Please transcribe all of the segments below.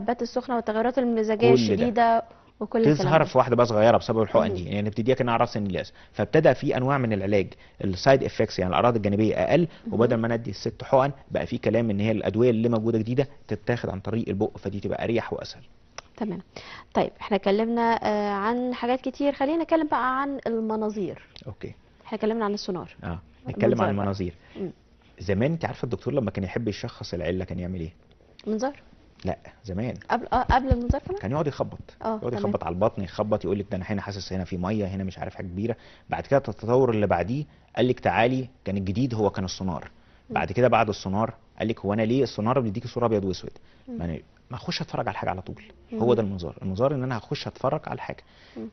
الحبات السخنه والتغيرات المزاجيه الشديده وكل تظهر في واحده بقى صغيره بسبب الحقن دي يعني بتديها كانها راس الياس فابتدى في انواع من العلاج السايد افكتس يعني الاعراض الجانبيه اقل وبدل ما ندي الست حقن بقى في كلام ان هي الادويه اللي موجوده جديده تتاخد عن طريق البق فدي تبقى اريح واسهل تمام طيب احنا اتكلمنا آه، عن حاجات كتير خلينا نتكلم بقى عن المناظير اوكي احنا اتكلمنا عن السونار اه نتكلم عن المناظير زمان انت عارفه الدكتور لما كان يحب يشخص العله كان يعمل ايه؟ منظار لا زمان قبل اه قبل المنظار كان يقعد يخبط اه يقعد يخبط على البطن يخبط يقول لك ده انا هنا حاسس هنا في ميه هنا مش عارف حاجه كبيره بعد كده التطور اللي بعديه قال لك تعالي كان الجديد هو كان السونار بعد كده بعد السونار قال لك هو انا ليه السونار بيديكي صوره ابيض واسود ما انا يعني ما اخش اتفرج على حاجه على طول هو ده المنظار المنظار ان انا هخش اتفرج على حاجه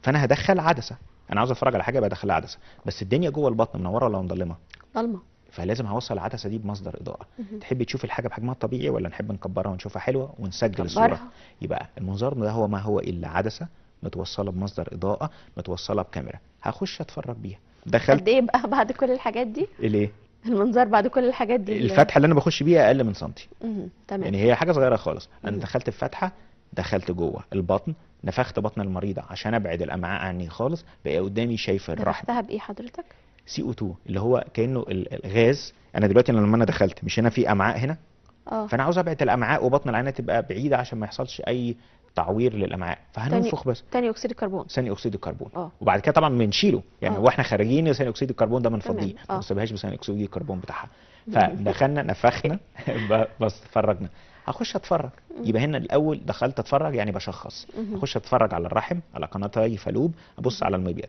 فانا هدخل عدسه انا عاوز اتفرج على حاجه بدخل عدسه بس الدنيا جوه البطن منوره ولا مظلمه ضلمه فلازم هوصل العدسه دي بمصدر اضاءه تحب تشوف الحاجه بحجمها الطبيعي ولا نحب نكبرها ونشوفها حلوه ونسجل الصوره يبقى المنظار ده هو ما هو الا عدسه متوصله بمصدر اضاءه متوصله بكاميرا هخش اتفرج بيها دخلت قد ايه بقى بعد كل الحاجات دي ليه المنظار بعد كل الحاجات دي الفتحه اللي انا بخش بيها اقل من سنتي تمام يعني هي حاجه صغيره خالص انا دخلت بفتحه دخلت جوه البطن نفخت بطن المريضه عشان ابعد الامعاء عني خالص بقى قدامي شايف الرحم نفختها بايه حضرتك CO2 اللي هو كانه الغاز انا دلوقتي لما انا دخلت مش هنا في امعاء هنا اه فانا عاوز ابعد الامعاء وبطن العينه تبقى بعيده عشان ما يحصلش اي تعوير للامعاء فهننفخ بس ثاني اكسيد الكربون ثاني اكسيد الكربون أوه. وبعد كده طبعا بنشيله يعني أوه. واحنا خارجين ثاني اكسيد الكربون ده بنفضيه آه. ما بنسيبهاش بثاني اكسيد الكربون بتاعها فدخلنا نفخنا بس اتفرجنا هخش اتفرج يبقى هنا الاول دخلت اتفرج يعني بشخص اخش اتفرج على الرحم على قناتي فالوب ابص على المبيض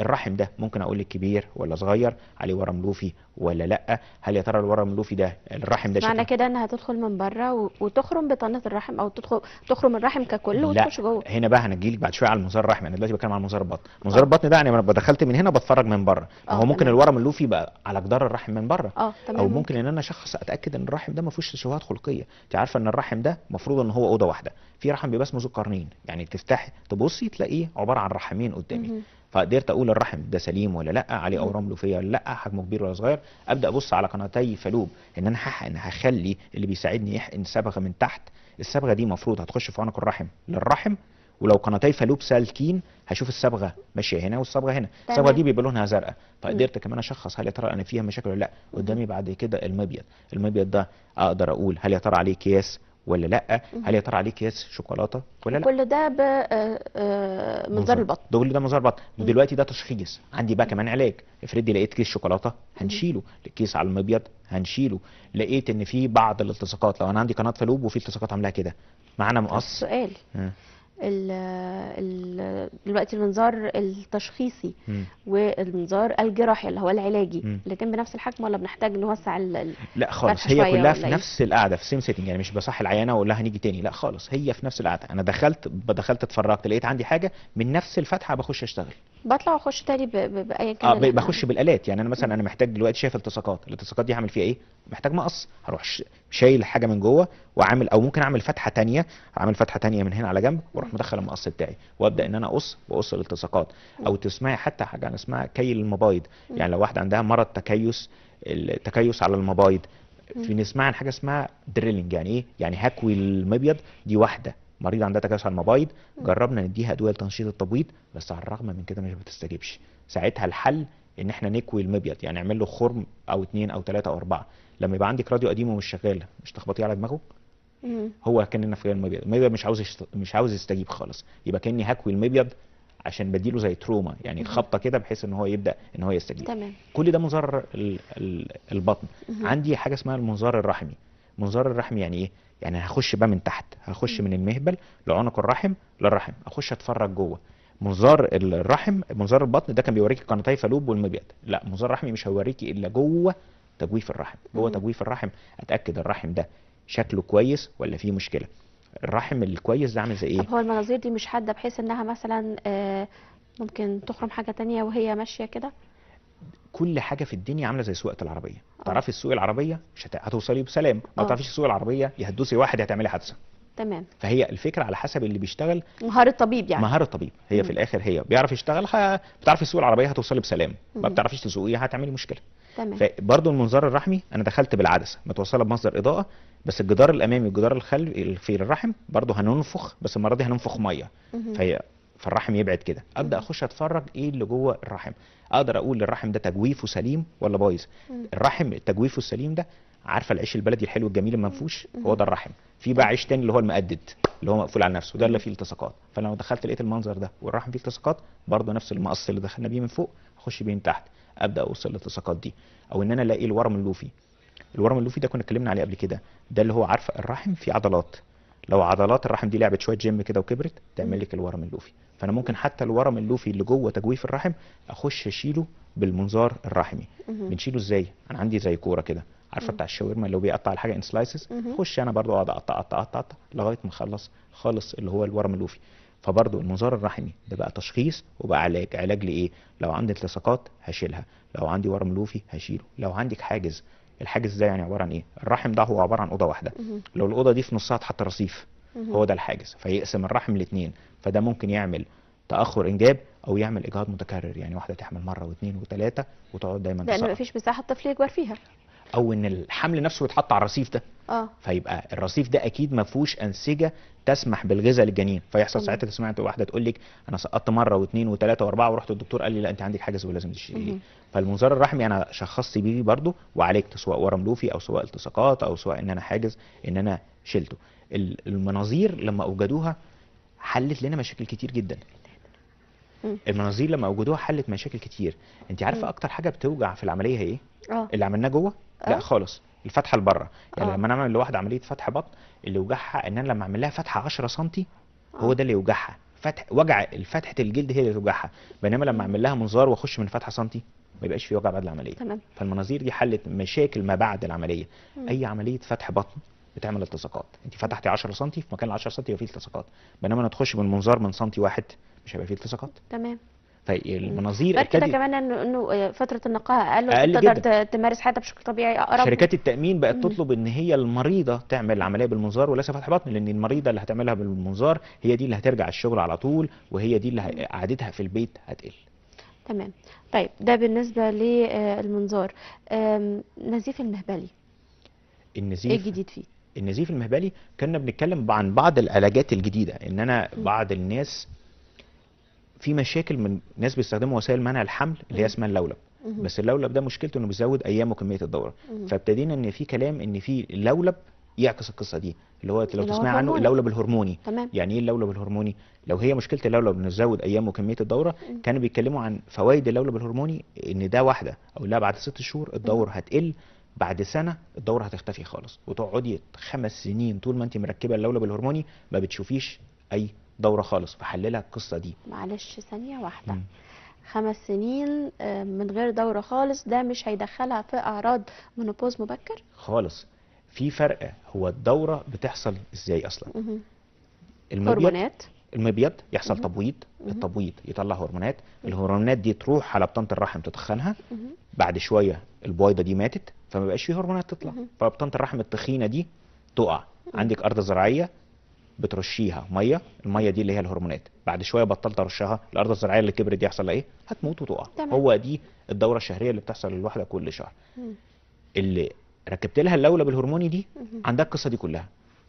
الرحم ده ممكن اقول لك كبير ولا صغير عليه ورم لوفي ولا لا هل يا ترى الورم اللوفي ده الرحم ده معنى كده انها تدخل من بره وتخرم بطانه الرحم او تدخل تخرم الرحم ككل وتخش جوه هنا بقى هنجي لك بعد شويه على المزار الرحمي انا دلوقتي بتكلم على المزار البطن مزار البطن ده يعني انا دخلت من هنا بتفرج من بره هو اه، ممكن الورم اللوفي يبقى على جدار الرحم من بره اه، او ممكن, ان انا شخص اتاكد ان الرحم ده ما فيهوش تشوهات خلقيه انت عارفه ان الرحم ده المفروض ان هو اوضه واحده في رحم بيبقى اسمه ذو قرنين يعني تفتحي تبصي تلاقيه عباره عن رحمين قدامي فقدرت اقول الرحم ده سليم ولا لا عليه اورام لوفيه ولا لا حجمه كبير ولا صغير ابدا ابص على قناتي فلوب ان انا هحقن هخلي اللي بيساعدني يحقن صبغه من تحت الصبغه دي المفروض هتخش في عنق الرحم للرحم ولو قناتي فلوب سالكين هشوف الصبغه ماشيه هنا والصبغه هنا الصبغه دي بيبقى لونها زرقاء فقدرت كمان اشخص هل يا ترى انا فيها مشاكل ولا لا قدامي بعد كده المبيض المبيض ده اقدر اقول هل يا ترى عليه كياس ولا لا هل يا ترى عليه اكياس شوكولاته ولا لا كل ده آه، آه، منظار البطن كل ده منظار البطن دلوقتي ده تشخيص عندي بقى كمان علاج افرضي لقيت كيس شوكولاته هنشيله الكيس على المبيض هنشيله لقيت ان في بعض الالتصاقات لو انا عندي قناه فالوب وفي التصاقات عاملاها كده معانا مقص سؤال آه. دلوقتي المنظار التشخيصي والمنظار الجراحي اللي هو العلاجي الاثنين بنفس الحجم ولا بنحتاج نوسع ال لا خالص هي كلها في إيه؟ نفس القعده في سيم سيتنج يعني مش بصح العيانه واقول لها هنيجي تاني لا خالص هي في نفس القعده انا دخلت دخلت اتفرجت لقيت عندي حاجه من نفس الفتحه بخش اشتغل بطلع واخش تاني باي كان اه بخش بالالات يعني انا مثلا انا محتاج دلوقتي شايف التصاقات الالتصاقات دي هعمل فيها ايه محتاج مقص هروح شايل حاجه من جوه وعامل او ممكن اعمل فتحه ثانيه اعمل فتحه ثانيه من هنا على جنب واروح مدخل المقص بتاعي وابدا ان انا اقص واقص الالتصاقات او تسمعي حتى حاجه اسمها كيل المبايض يعني لو واحده عندها مرض تكيس التكيس على المبايض في نسمع عن حاجه اسمها دريلنج يعني ايه يعني هكوي المبيض دي واحده مريض عندها تكيس على المبايض جربنا نديها ادويه لتنشيط التبويض بس على الرغم من كده مش بتستجيبش ساعتها الحل ان احنا نكوي المبيض يعني نعمل له خرم او اتنين او تلاته او اربعه لما يبقى عندك راديو قديم ومش شغاله مش تخبطيه على دماغه هو كاننا في المبيض المبيض مش عاوز يشت... مش عاوز يستجيب خالص يبقى كاني هكوي المبيض عشان بديله زي تروما يعني خبطه كده بحيث ان هو يبدا ان هو يستجيب تمام. كل ده منظار البطن عندي حاجه اسمها المنظار الرحمي منظار الرحمي يعني ايه يعني هخش بقى من تحت هخش من المهبل لعنق الرحم للرحم اخش اتفرج جوه منظار الرحم منظار البطن ده كان بيوريكي قناتي فالوب والمبيض لا منظار رحمي مش هيوريكي الا جوه تجويف الرحم جوه تجويف الرحم اتاكد الرحم ده شكله كويس ولا فيه مشكله الرحم الكويس ده عامل زي ايه طب هو المناظير دي مش حاده بحيث انها مثلا آه، ممكن تخرم حاجه تانية وهي ماشيه كده كل حاجه في الدنيا عامله زي سواقه العربيه آه. تعرفي السوق العربيه مش هتوصلي بسلام ما آه. تعرفيش السوق العربيه يهدوسي واحد هتعملي حادثه تمام فهي الفكره على حسب اللي بيشتغل مهاره طبيب يعني مهاره طبيب هي مم. في الاخر هي بيعرف يشتغل ه... بتعرف تسوق العربيه هتوصلي بسلام مم. ما بتعرفيش تسوقي هتعملي مشكله تمام فبرضه المنظار الرحمي انا دخلت بالعدسه متوصله بمصدر اضاءه بس الجدار الامامي والجدار الخلفي في الرحم برضه هننفخ بس المره دي هننفخ ميه مم. فهي فالرحم يبعد كده ابدا اخش اتفرج ايه اللي جوه الرحم اقدر اقول الرحم ده تجويفه سليم ولا بايظ الرحم تجويفه السليم ده عارفه العيش البلدي الحلو الجميل المنفوش هو ده الرحم في بقى عيش تاني اللي هو المقدد اللي هو مقفول على نفسه ده اللي فيه التصاقات فلو دخلت لقيت المنظر ده والرحم فيه التصاقات برضه نفس المقص اللي دخلنا بيه من فوق اخش بيه من تحت ابدا اوصل للتصاقات دي او ان انا الاقي الورم اللوفي الورم اللوفي ده كنا اتكلمنا عليه قبل كده ده اللي هو عارفه الرحم فيه عضلات لو عضلات الرحم دي لعبت شويه جيم كده وكبرت تعمل لك الورم اللوفي فانا ممكن حتى الورم اللوفي اللي جوه تجويف الرحم اخش اشيله بالمنظار الرحمي بنشيله ازاي انا عندي زي كوره كده عارفه بتاع الشاورما اللي هو بيقطع الحاجه ان سلايسز اخش انا برضو اقعد اقطع اقطع اقطع لغايه ما اخلص خالص اللي هو الورم اللوفي فبرضه المنظار الرحمي ده بقى تشخيص وبقى علاج علاج لايه لو عندي التصاقات هشيلها لو عندي ورم لوفي هشيله لو عندك حاجز الحاجز ده يعني عباره عن ايه الرحم ده هو عباره عن اوضه واحده لو الاوضه دي في نصها اتحط رصيف هو ده الحاجز فيقسم الرحم الاثنين فده ممكن يعمل تاخر انجاب او يعمل اجهاض متكرر يعني واحده تحمل مره واثنين وثلاثه وتقعد دايما لان مفيش مساحه الطفل يكبر فيها او ان الحمل نفسه يتحط على الرصيف ده اه فيبقى الرصيف ده اكيد ما فيهوش انسجه تسمح بالغذاء للجنين فيحصل ساعتها سمعت واحده تقول لك انا سقطت مره واثنين وثلاثه واربعه ورحت الدكتور قال لي لا انت عندك حاجز ولازم تشيليه فالمنظار الرحمي انا شخصت بيه برضه وعالجت سواء ورم لوفي او سواء التصاقات او سواء ان انا حاجز ان انا شلته المناظير لما اوجدوها حلت لنا مشاكل كتير جدا المناظير لما اوجدوها حلت مشاكل كتير انت عارفه اكتر حاجه بتوجع في العمليه هي ايه آه. اللي عملناه جوه لا أه؟ خالص الفتحه اللي بره يعني أه. لما انا اعمل لواحده عمليه فتح بطن اللي يوجعها ان انا لما اعمل لها فتحه 10 سم أه. هو ده اللي يوجعها فتح وجع فتحه الجلد هي اللي توجعها بينما لما اعمل لها منظار واخش من فتحه سنتي ما يبقاش في وجع بعد العمليه تمام فالمناظير دي حلت مشاكل ما بعد العمليه مم. اي عمليه فتح بطن بتعمل التصاقات انت فتحتي 10 سم في مكان ال 10 سم يبقى فيه التصاقات بينما انا تخش بالمنظار من سنتي واحد مش هيبقى فيه التصاقات تمام طيب المناظير اكد كمان انه آه، فتره النقاهه اقل, تقدر تمارس حياتها بشكل طبيعي اقرب شركات التامين بقت تطلب ان هي المريضه تعمل العمليه بالمنظار وليس فتح بطن لان المريضه اللي هتعملها بالمنظار هي دي اللي هترجع الشغل على طول وهي دي اللي قعدتها في البيت هتقل تمام طيب ده بالنسبه للمنظار آه، نزيف المهبلي إيه النزيف ايه الجديد فيه النزيف المهبلي كنا بنتكلم عن بعض العلاجات الجديده ان انا بعض الناس في مشاكل من ناس بيستخدموا وسائل منع الحمل اللي هي اسمها اللولب بس اللولب ده مشكلته انه بيزود ايام وكميه الدوره فابتدينا ان في كلام ان في لولب يعكس القصه دي اللي هو لو تسمع عنه اللولب الهرموني تمام. يعني ايه اللولب الهرموني لو هي مشكله اللولب انه يزود ايام وكميه الدوره مم. كانوا بيتكلموا عن فوائد اللولب الهرموني ان ده واحده او لا بعد ست شهور الدوره هتقل بعد سنه الدوره هتختفي خالص وتقعدي خمس سنين طول ما انت مركبه اللولب الهرموني ما بتشوفيش اي دوره خالص بحللها القصه دي معلش ثانيه واحده مم. خمس سنين آه، من غير دوره خالص ده مش هيدخلها في اعراض منوبوز مبكر خالص في فرق هو الدوره بتحصل ازاي اصلا مم. المبيض هرمونات المبيض يحصل تبويض التبويض يطلع هرمونات الهرمونات دي تروح على بطانه الرحم تتخنها بعد شويه البويضه دي ماتت فما بقاش فيه هرمونات تطلع فبطانه الرحم التخينه دي تقع عندك ارض زراعيه بترشيها ميه الميه دي اللي هي الهرمونات بعد شويه بطلت ارشها الارض الزراعيه اللي كبرت دي يحصل ايه هتموت وتقع هو دي الدوره الشهريه اللي بتحصل للوحده كل شهر مم. اللي ركبت لها اللولب الهرموني دي مم. عندها القصه دي كلها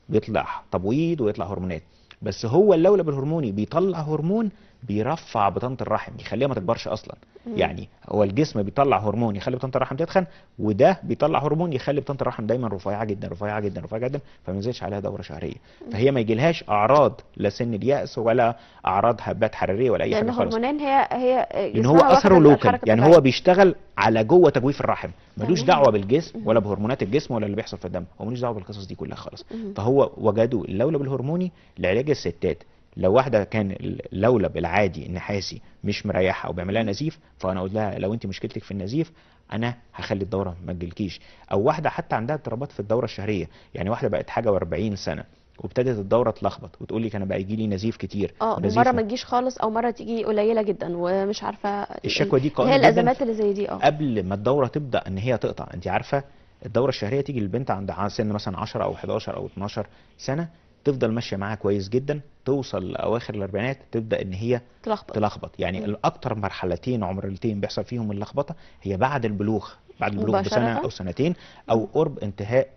بيطلع تبويض ويطلع هرمونات بس هو اللولب الهرموني بيطلع هرمون بيرفع بطانه الرحم يخليها ما تكبرش اصلا مم. يعني هو الجسم بيطلع هرمون يخلي بطانه الرحم تتخن وده بيطلع هرمون يخلي بطانه الرحم دايما رفيعه جدا رفيعه جدا رفيعه جدا فما ينزلش عليها دوره شهريه مم. فهي ما يجيلهاش اعراض لا سن الياس ولا اعراض هبات حراريه ولا اي حاجه خالص لان هي هي لان هو اثره لوكال يعني هو بيشتغل على جوه تجويف الرحم ملوش دعوه بالجسم ولا بهرمونات الجسم ولا اللي بيحصل في الدم هو ملوش دعوه بالقصص دي كلها خالص فهو وجدوا اللولب الهرموني لعلاج الستات لو واحده كان اللولب العادي النحاسي مش مريحها او بيعملها لها نزيف فانا اقول لها لو انت مشكلتك في النزيف انا هخلي الدوره ما تجيلكيش او واحده حتى عندها اضطرابات في الدوره الشهريه يعني واحده بقت حاجه و40 سنه وابتدت الدوره تلخبط وتقول لك انا بقى يجي لي نزيف كتير اه مره ما تجيش خالص او مره تيجي قليله جدا ومش عارفه الشكوى دي قائمه هي الازمات اللي زي دي اه قبل ما الدوره تبدا ان هي تقطع انت عارفه الدوره الشهريه تيجي للبنت عند سن مثلا 10 او 11 او 12 سنه تفضل ماشيه معاها كويس جدا توصل لاواخر الاربعينات تبدا ان هي تلخبط تلخبط يعني م. مرحلتين عمريتين بيحصل فيهم اللخبطه هي بعد البلوغ بعد البلوغ بسنه او سنتين او قرب انتهاء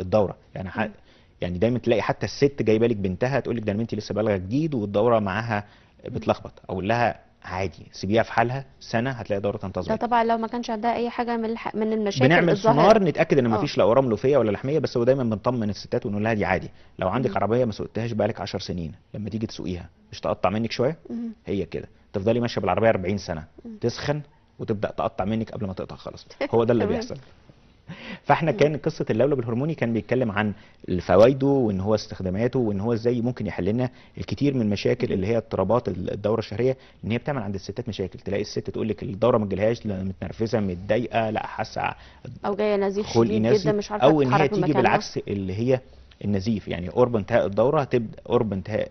الدوره يعني ح... يعني دايما تلاقي حتى الست جايبه لك بنتها تقول لك ده بنتي لسه بالغه جديد والدوره معاها بتلخبط اقول لها عادي سيبيها في حالها سنه هتلاقي الدوره تنتظر ده طبعا لو ما كانش عندها اي حاجه من الح... من المشاكل بنعمل سونار نتاكد ان آه. ما فيش لا اورام لوفيه ولا لحميه بس هو دايما بنطمن الستات ونقول لها دي عادي لو عندك مم. عربيه ما سوقتهاش بقالك 10 سنين لما تيجي تسوقيها مش تقطع منك شويه هي كده تفضلي ماشيه بالعربيه 40 سنه مم. تسخن وتبدا تقطع منك قبل ما تقطع خالص هو ده اللي بيحصل فاحنا كان قصه اللولب الهرموني كان بيتكلم عن فوائده وان هو استخداماته وان هو ازاي ممكن يحل لنا الكثير من المشاكل اللي هي اضطرابات الدوره الشهريه ان هي بتعمل عند الستات مشاكل تلاقي الست تقول لك الدوره ما تجيلهاش متنرفزه متضايقه لا حاسه او جايه نزيف شديد جدا مش عارفه او ان هي تيجي بالعكس اللي هي النزيف يعني قرب انتهاء الدوره تبدا قرب انتهاء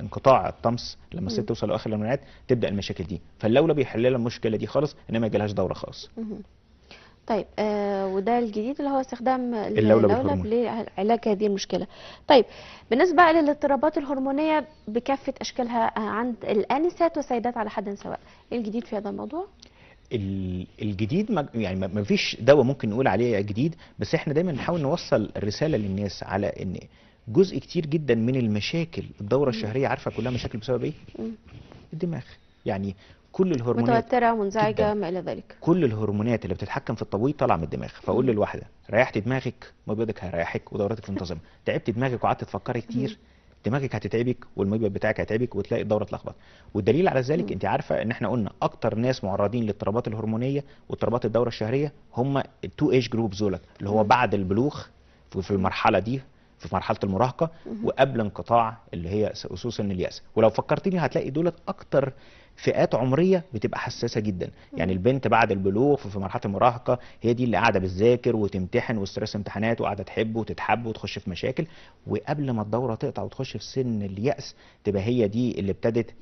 انقطاع الطمس لما الست توصل لاخر المناعات تبدا المشاكل دي فاللولب بيحل لها المشكله دي خالص انما ما يجيلهاش دوره خالص طيب آه وده الجديد اللي هو استخدام اللولب, اللولب لعلاج هذه المشكله. طيب بالنسبه للاضطرابات الهرمونيه بكافه اشكالها آه، عند الانسات والسيدات على حد سواء، ايه الجديد في هذا الموضوع؟ الجديد يعني ما فيش دواء ممكن نقول عليه جديد بس احنا دايما نحاول نوصل الرساله للناس على ان جزء كتير جدا من المشاكل الدوره الشهريه عارفه كلها مشاكل بسبب ايه؟ الدماغ يعني كل الهرمونات متوتره منزعجه ما الى ذلك كل الهرمونات اللي بتتحكم في التبويض طالعه من الدماغ فاقول للواحده ريحتي دماغك مبيضك هيريحك ودورتك منتظمه تعبت دماغك وقعدت تفكري كتير دماغك هتتعبك والمبيض بتاعك هتعبك وتلاقي الدوره اتلخبطت والدليل على ذلك انت عارفه ان احنا قلنا اكتر ناس معرضين للاضطرابات الهرمونيه واضطرابات الدوره الشهريه هم التو ايج جروب دول اللي هو بعد البلوغ وفي المرحله دي في مرحله المراهقه وقبل انقطاع اللي هي اسوس الياس ولو فكرتني هتلاقي دولت اكتر فئات عمريه بتبقى حساسه جدا يعني البنت بعد البلوغ في مرحله المراهقه هي دي اللي قاعده بتذاكر وتمتحن وستريس امتحانات وقاعده تحب وتتحب وتخش في مشاكل وقبل ما الدوره تقطع وتخش في سن الياس تبقى هي دي اللي ابتدت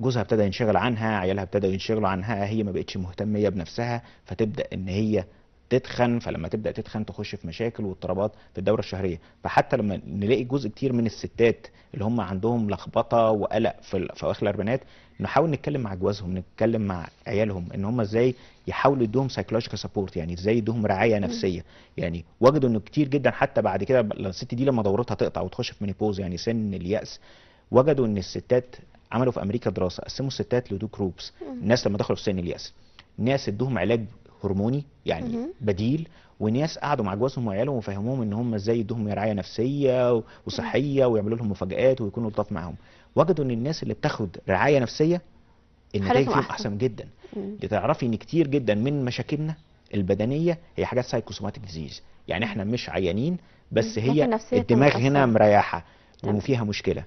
جوزها ابتدى ينشغل عنها عيالها ابتدوا ينشغلوا عنها هي ما بقتش مهتميه بنفسها فتبدا ان هي تتخن فلما تبدا تتخن تخش في مشاكل واضطرابات في الدوره الشهريه فحتى لما نلاقي جزء كتير من الستات اللي هم عندهم لخبطه وقلق في, في اواخر الاربعينات نحاول نتكلم مع جوازهم نتكلم مع عيالهم ان هم ازاي يحاولوا يدوهم سايكولوجيكال سبورت يعني ازاي يدوهم رعايه نفسيه يعني وجدوا انه كتير جدا حتى بعد كده الست دي لما دورتها تقطع وتخش في مينيبوز يعني سن الياس وجدوا ان الستات عملوا في امريكا دراسه قسموا الستات لدو جروبس الناس لما دخلوا في سن الياس ناس ادوهم علاج هرموني يعني بديل وناس قعدوا مع جوازهم وعيالهم وفهموهم ان هم ازاي يدوهم رعايه نفسيه وصحيه ويعملوا لهم مفاجآت ويكونوا لطاف معاهم وجدوا ان الناس اللي بتاخد رعايه نفسيه النتائج فيهم احسن جدا تعرفي ان كتير جدا من مشاكلنا البدنيه هي حاجات سايكوسوماتيك ديزيز يعني احنا مش عيانين بس هي الدماغ هنا مريحه وفيها مشكله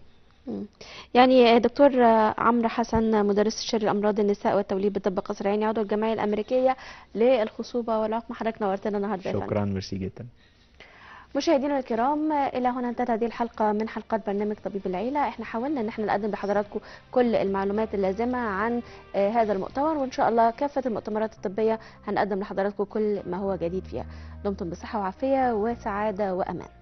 يعني دكتور عمرو حسن مدرس شر الامراض النساء والتوليد بطب قصر عيني عضو الجمعيه الامريكيه للخصوبه والعقم حضرتك نورتنا النهارده شكرا ميرسي جدا مشاهدينا الكرام الى هنا انتهت هذه الحلقه من حلقات برنامج طبيب العيله احنا حاولنا ان احنا نقدم لحضراتكم كل المعلومات اللازمه عن آه، هذا المؤتمر وان شاء الله كافه المؤتمرات الطبيه هنقدم لحضراتكم كل ما هو جديد فيها دمتم بصحه وعافيه وسعاده وامان